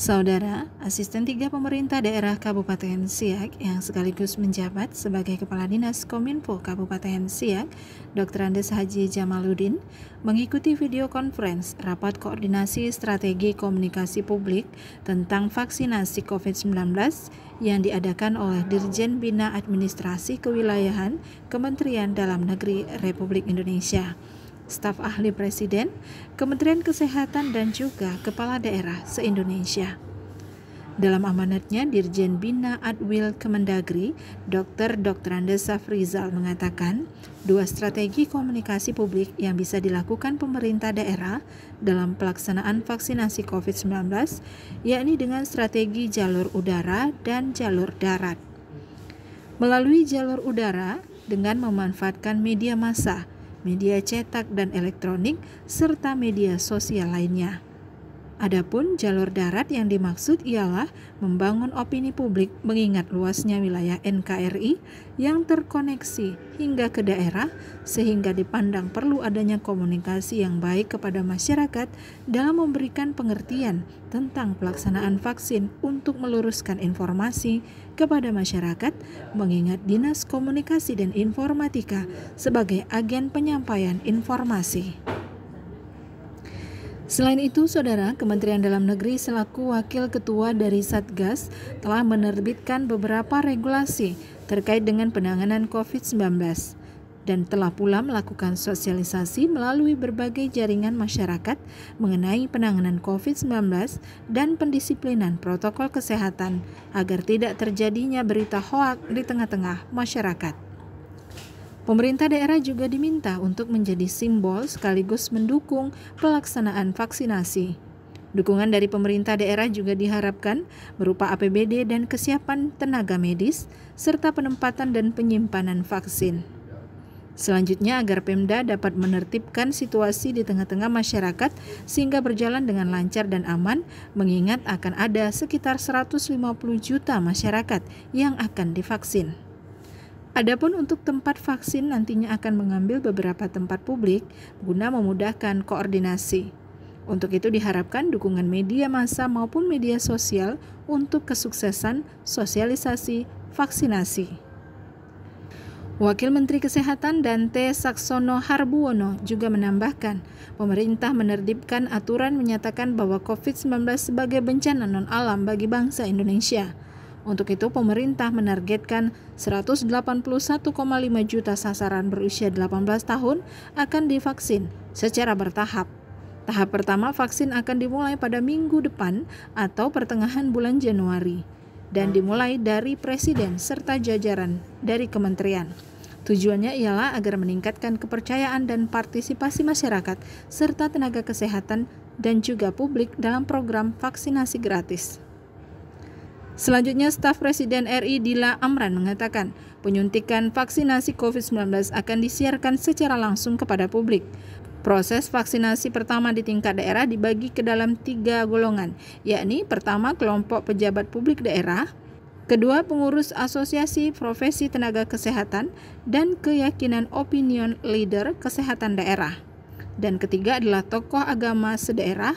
Saudara, asisten tiga pemerintah daerah Kabupaten Siak yang sekaligus menjabat sebagai Kepala Dinas Kominfo Kabupaten Siak, Dr. Andes Haji Jamaludin, mengikuti video conference rapat koordinasi strategi komunikasi publik tentang vaksinasi COVID-19 yang diadakan oleh Dirjen Bina Administrasi Kewilayahan Kementerian Dalam Negeri Republik Indonesia staf ahli presiden, Kementerian Kesehatan dan juga kepala daerah se-Indonesia. Dalam amanatnya, Dirjen Bina Adwil Kemendagri, Dr. Dr. Andesa Frizal mengatakan, dua strategi komunikasi publik yang bisa dilakukan pemerintah daerah dalam pelaksanaan vaksinasi COVID-19, yakni dengan strategi jalur udara dan jalur darat. Melalui jalur udara, dengan memanfaatkan media massa, media cetak dan elektronik, serta media sosial lainnya. Adapun jalur darat yang dimaksud ialah membangun opini publik mengingat luasnya wilayah NKRI yang terkoneksi hingga ke daerah sehingga dipandang perlu adanya komunikasi yang baik kepada masyarakat dalam memberikan pengertian tentang pelaksanaan vaksin untuk meluruskan informasi kepada masyarakat mengingat Dinas Komunikasi dan Informatika sebagai agen penyampaian informasi. Selain itu, Saudara, Kementerian Dalam Negeri selaku Wakil Ketua dari Satgas telah menerbitkan beberapa regulasi terkait dengan penanganan COVID-19 dan telah pula melakukan sosialisasi melalui berbagai jaringan masyarakat mengenai penanganan COVID-19 dan pendisiplinan protokol kesehatan agar tidak terjadinya berita hoak di tengah-tengah masyarakat. Pemerintah daerah juga diminta untuk menjadi simbol sekaligus mendukung pelaksanaan vaksinasi. Dukungan dari pemerintah daerah juga diharapkan berupa APBD dan kesiapan tenaga medis, serta penempatan dan penyimpanan vaksin. Selanjutnya, agar Pemda dapat menertibkan situasi di tengah-tengah masyarakat sehingga berjalan dengan lancar dan aman, mengingat akan ada sekitar 150 juta masyarakat yang akan divaksin. Adapun untuk tempat vaksin nantinya akan mengambil beberapa tempat publik guna memudahkan koordinasi. Untuk itu diharapkan dukungan media massa maupun media sosial untuk kesuksesan sosialisasi vaksinasi. Wakil Menteri Kesehatan Dante Saksono Harbuono juga menambahkan, pemerintah menerbitkan aturan menyatakan bahwa COVID-19 sebagai bencana non-alam bagi bangsa Indonesia. Untuk itu, pemerintah menargetkan 181,5 juta sasaran berusia 18 tahun akan divaksin secara bertahap. Tahap pertama vaksin akan dimulai pada minggu depan atau pertengahan bulan Januari dan hmm. dimulai dari presiden serta jajaran dari kementerian. Tujuannya ialah agar meningkatkan kepercayaan dan partisipasi masyarakat serta tenaga kesehatan dan juga publik dalam program vaksinasi gratis. Selanjutnya, staf Presiden RI Dila Amran mengatakan, penyuntikan vaksinasi COVID-19 akan disiarkan secara langsung kepada publik. Proses vaksinasi pertama di tingkat daerah dibagi ke dalam tiga golongan, yakni pertama kelompok pejabat publik daerah, kedua pengurus asosiasi profesi tenaga kesehatan, dan keyakinan opinion leader kesehatan daerah. Dan ketiga adalah tokoh agama sedaerah,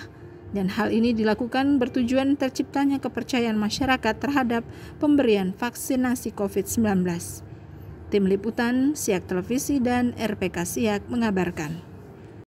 dan hal ini dilakukan bertujuan terciptanya kepercayaan masyarakat terhadap pemberian vaksinasi COVID-19. Tim Liputan, Siak Televisi dan RPK Siak mengabarkan.